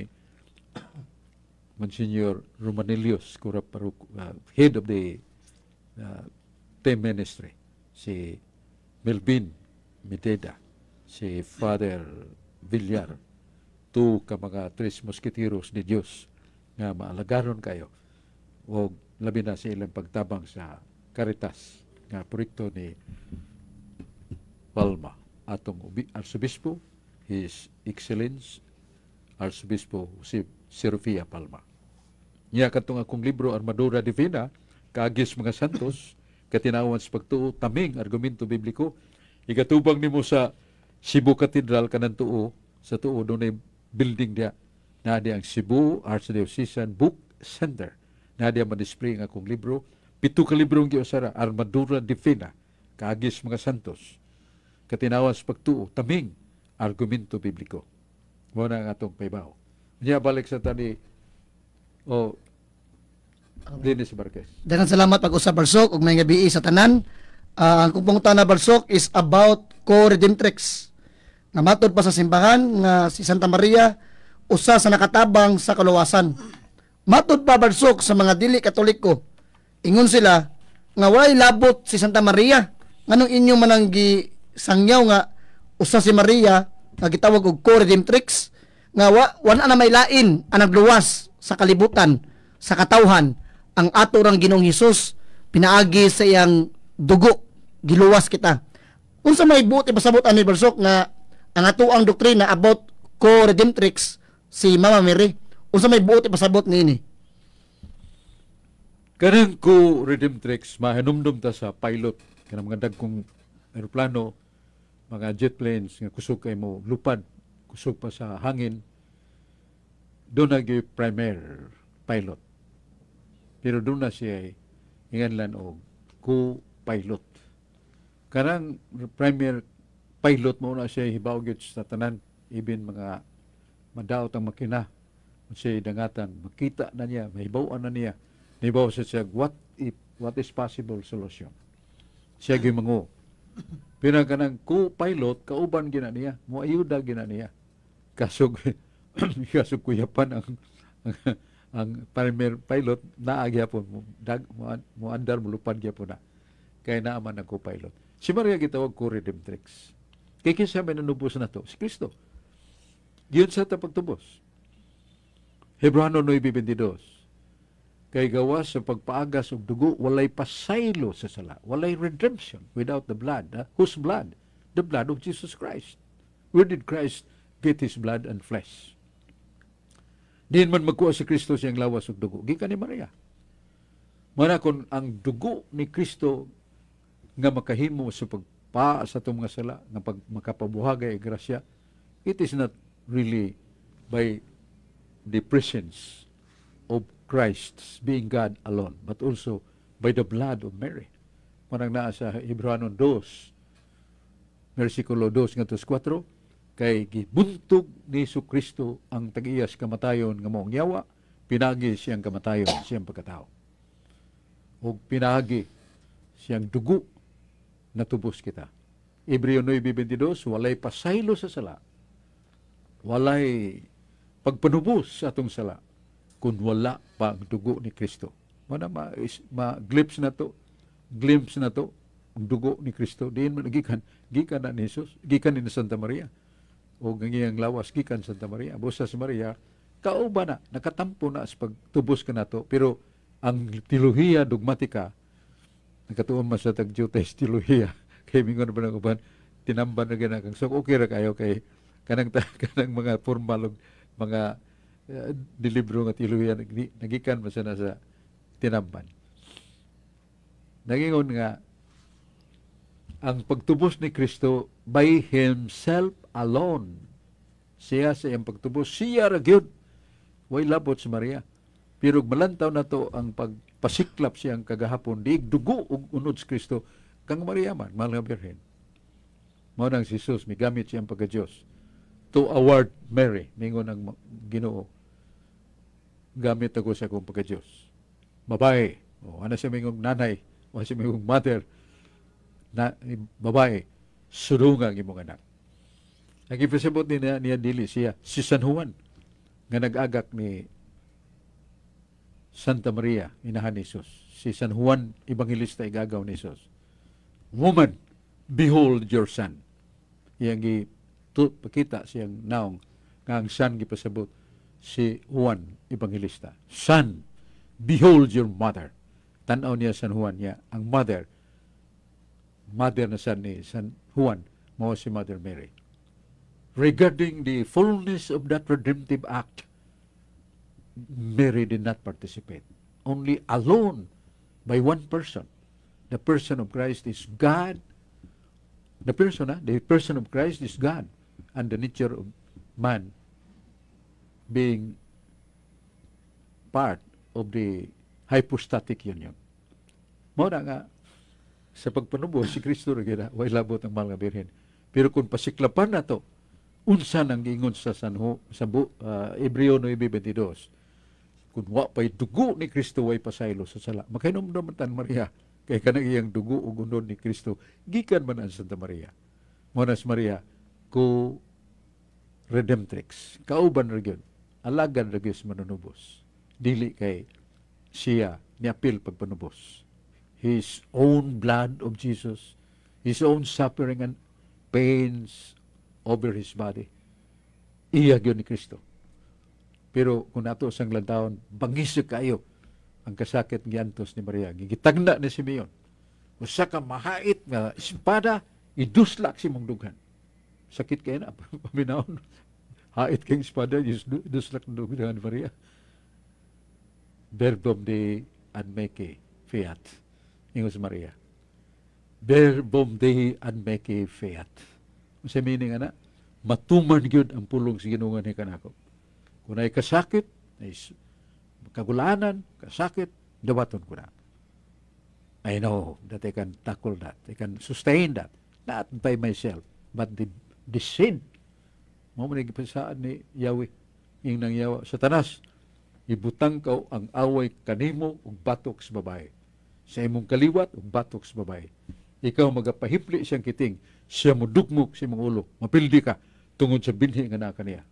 Monsignor Romanelius kura paruk, uh, head of the uh, team ministry si Melvin Mededa, si Father Villar to ka mga tres musketiros ni Dios nga maalagaron kayo og labi na sa ilang pagtabang sa karitas nga proyekto ni Palma atong Arsobispo His Excellence Arsobispo si Serafia Palma. Niya katong akong libro Armadura Divina kaagis mga santos katinawan sa pagtuo taming argumento bibliko igatubang nimo sa Cebu Cathedral kanang tuo sa tuo dunay building dia na di ang Cebu Archdiocesan Book Center nga diya display nga akong libro. Pito ka libro ang giusara, Armadura Divina, Kaagis mga Santos. Katinawas pagtuo, taming, argumento bibliko. Mo na ang atong paibaw. Niya balik sa tani o oh, Dennis Marquez. Dagan salamat pag-usap Barsok ug may gabi sa tanan. Uh, ang kumpungta na Barsok is about co-redemptrix. Nga matod pa sa simbahan nga si Santa Maria usa sa nakatabang sa kaluwasan. Matod pa barsok sa mga dili katoliko. Ingon sila, nga way labot si Santa Maria. Nganong inyo manang sangyaw nga usa si Maria nga gitawag og co-redemptrix nga wa, wana na may lain ang nagluwas sa kalibutan sa katawhan ang ato rang Ginoong Hesus pinaagi sa iyang dugo giluwas kita unsa may buot ipasabot ani bersok nga ang ato ang doktrina about co-redemptrix si Mama Mary Unsa may buot ipasabot nini eh. Kanang ko Redeem Tricks mahinumdum ta sa pilot kanang mga dagkong eroplano mga jet planes nga kusog kay mo lupad kusog pa sa hangin do na primer pilot pero do na siya inganlan og co-pilot kanang premier pilot mo na siya hibaw gyud sa tanan even mga madaot ang makina siya dangatan, makita na niya, mahibawaan na niya, nibaw sa siya, what if, what is possible solution? Siya gimango. Pinagkanang co-pilot, kauban gina niya, mo ayuda gina niya. Kasog, <coughs> kasog kuyapan ang, ang, <laughs> ang primer pilot, naagya po, dag, mo, andar, mo gya po na. Kaya naaman ang co-pilot. Si Maria gitawag ko redemptrix. Kaya kinsa may nanubos na to? Si Kristo. Yun sa tapagtubos. Hebrano 9.22 Kay gawa sa pagpaagas og dugo, walay pasaylo sa sala. Walay redemption without the blood. Ha? Ah. Whose blood? The blood of Jesus Christ. Where did Christ get His blood and flesh? Diin man magkuha si Kristo siyang lawas og dugo. Gikan ni Maria. Mana kon ang dugo ni Kristo nga makahimo sa pagpaa sa itong mga sala, nga pag makapabuhagay grasya, it is not really by the presence of Christ being God alone, but also by the blood of Mary. Manang naa sa Hebrano 2, versikulo 2 nga 4, kay gibuntog ni Iso Kristo ang tag-iyas kamatayon nga mong yawa, pinagi siyang kamatayon, siyang pagkatao. O pinagi siyang dugo na tubos kita. Hebreo 9.22, walay pasaylo sa sala, walay pagpanubos sa atong sala kung wala pa ang dugo ni Kristo. Mana ma, is, ma glimpse na to, glimpse na to, ang dugo ni Kristo. Diin man, gikan, gikan na ni Jesus, gikan ni Santa Maria. O ang lawas, gikan Santa Maria. Busa si Maria, kauba na, nakatampo na sa pagtubos kanato Pero ang teolohiya dogmatika, nakatuon man sa tag-Jutes <laughs> teolohiya, kay mingon ba ng uban, tinamban na ganang. So okay ra kayo kay kanang, <laughs> kanang mga formalog mga uh, eh, dilibro nga tiluyan nagikan man sana sa tinamban. Nagingon nga ang pagtubos ni Kristo by himself alone. Siya sa iyang pagtubos, siya ra gyud way labot si Maria. Pero malantaw na to ang pagpasiklap siya ang kagahapon, di dugo og unod si Kristo kang Maria man, mahal nga Birhen. Mao nang si Jesus migamit siyang pagka-Dios to award Mary, mingon ang ginoo. Gamit ako siya kong pagka-Diyos. Babae, o ana siya mingong nanay, o siya mingong mother, na, eh, babae, surunga ang imong anak. Ang ipasabot ni niya dili siya, si San Juan, nga nag-agak ni Santa Maria, inahan ni Jesus. Si San Juan, Ebangelista, igagaw ni Jesus. Woman, behold your son. Iyang tu, pakita siyang naong nga ang son gipasabot si Juan Evangelista. Son, behold your mother. Tanaw niya San Juan niya, ang mother, mother na son ni San Juan, mao si Mother Mary. Regarding the fullness of that redemptive act, Mary did not participate. Only alone by one person. The person of Christ is God. The person, ah, the person of Christ is God and the nature of man being part of the hypostatic union. Mao na nga, sa pagpanubo, si Kristo rin na, wala labot ang mahal birhen. Pero kung pasiklapan na to, unsa nang gingon sa Sanho, sa bu, uh, Ebreo 9.22, kung wa pa'y dugo ni Kristo, way pasaylo sa sala. Makainom naman tan Maria, kay kanang iyang dugo o gunod ni Kristo, gikan man ang Santa Maria. Monas Maria, ku redemptrix. Kauban ra gyud. Alagan ra gyud manunubos. Dili kay siya ni apil pagpanubos. His own blood of Jesus, his own suffering and pains over his body. Iya gyud ni Kristo. Pero kung nato sang lantaon, bangisog kayo ang kasakit ni Antos ni Maria. Gigitagna ni Simeon. Usa ka mahait nga espada, iduslak si mong dughan sakit kay na <laughs> paminaon hait kay espada yus dus lak no ginahan Maria verbum de anmeke fiat ingos Maria verbum de anmeke fiat Ang meaning ana matuman gyud ang pulong sa Ginoo ni kanako kun ay kasakit ay kagulanan kasakit dawaton ko na I know that I can tackle that. I can sustain that. Not by myself, but the deceive. Mao man gipansaan ni Yahweh ing nangyawa Satanas. tanas. Ibutang kaw ang away kanimo ug batok sa babae. Sa imong kaliwat ug batok sa babae. Ikaw magapahipli siyang kiting, siya mudugmok sa imong ulo. Mapildi ka tungod sa binhi nga naa kaniya.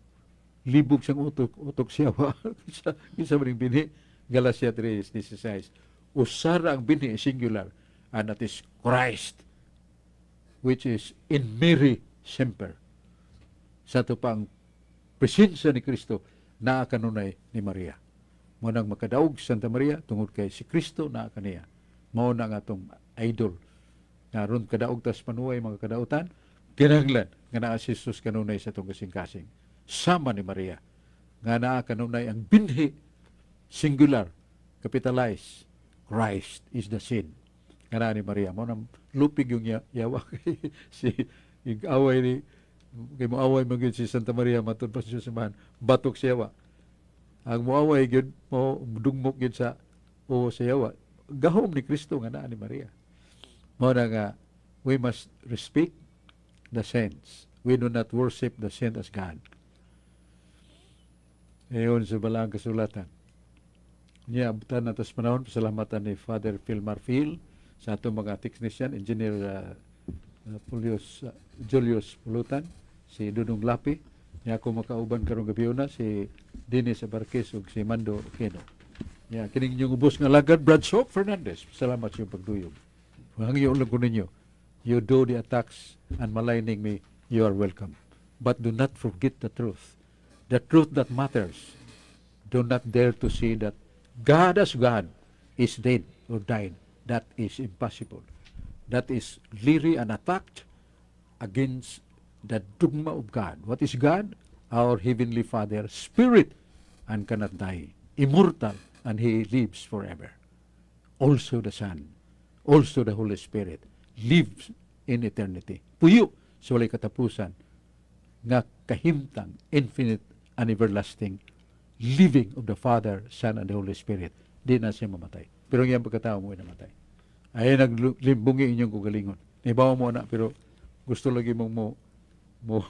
Libog siyang utok, utok siya <laughs> wa. sa isa man binhi Galatia 3:16. Usara ang binhi singular and that is Christ which is in Mary semper sa ito pang presensya ni Kristo na kanunay ni Maria. Mao nang makadaog Santa Maria tungod kay si Kristo na kaniya. Mao na nga atong idol. Naron kadaog tas panuway mga kadautan, kinahanglan nga naa si Jesus kanunay sa itong kasing-kasing. Sama ni Maria nga naa kanunay ang binhi singular capitalized Christ is the sin. Nga ni Maria mo nang lupig yung yawa <laughs> si yung away ni kay moaway man gyud si Santa Maria matud pa siya sa batok siya wa ang moaway gyud mo dugmok gyud sa o siya wa gahom ni Kristo nga naa ni Maria mo na nga we must respect the saints we do not worship the saint as God ayon sa balang kasulatan niya abutan natas panahon pasalamatan ni Father Phil Marfil sa ato mga technician engineer uh, uh, Julius, uh, Julius Pulutan, si Dunong Lapi, niya ako makauban karong gabi una, si Dennis Abarquez ug si Mando Keno. Ya, kining inyong ubos nga lagad, Brad Soap Fernandez. Salamat sa pagduyog. pagduyog. Hangyo lang ko ninyo. You do the attacks and maligning me, you are welcome. But do not forget the truth. The truth that matters. Do not dare to see that God as God is dead or died. That is impossible that is really an attack against the dogma of God. What is God? Our Heavenly Father, Spirit, and cannot die, immortal, and He lives forever. Also the Son, also the Holy Spirit, lives in eternity. Puyo sa walay katapusan nga kahimtang infinite and everlasting living of the Father, Son, and the Holy Spirit. Di na siya mamatay. Pero ang pagkatao mo ay namatay. Ay naglimbungi inyong kugalingon. Ibaw mo na, pero gusto lagi mong mo, mo <laughs>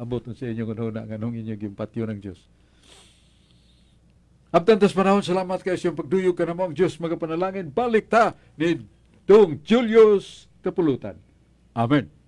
abot sa inyong kung ano nganong inyong gimpatyo ng Diyos. Abtan tas panahon, salamat kayo sa iyong pagduyog ka na Diyos magapanalangin. Balik ta ni Dong Julius Kapulutan. Amen.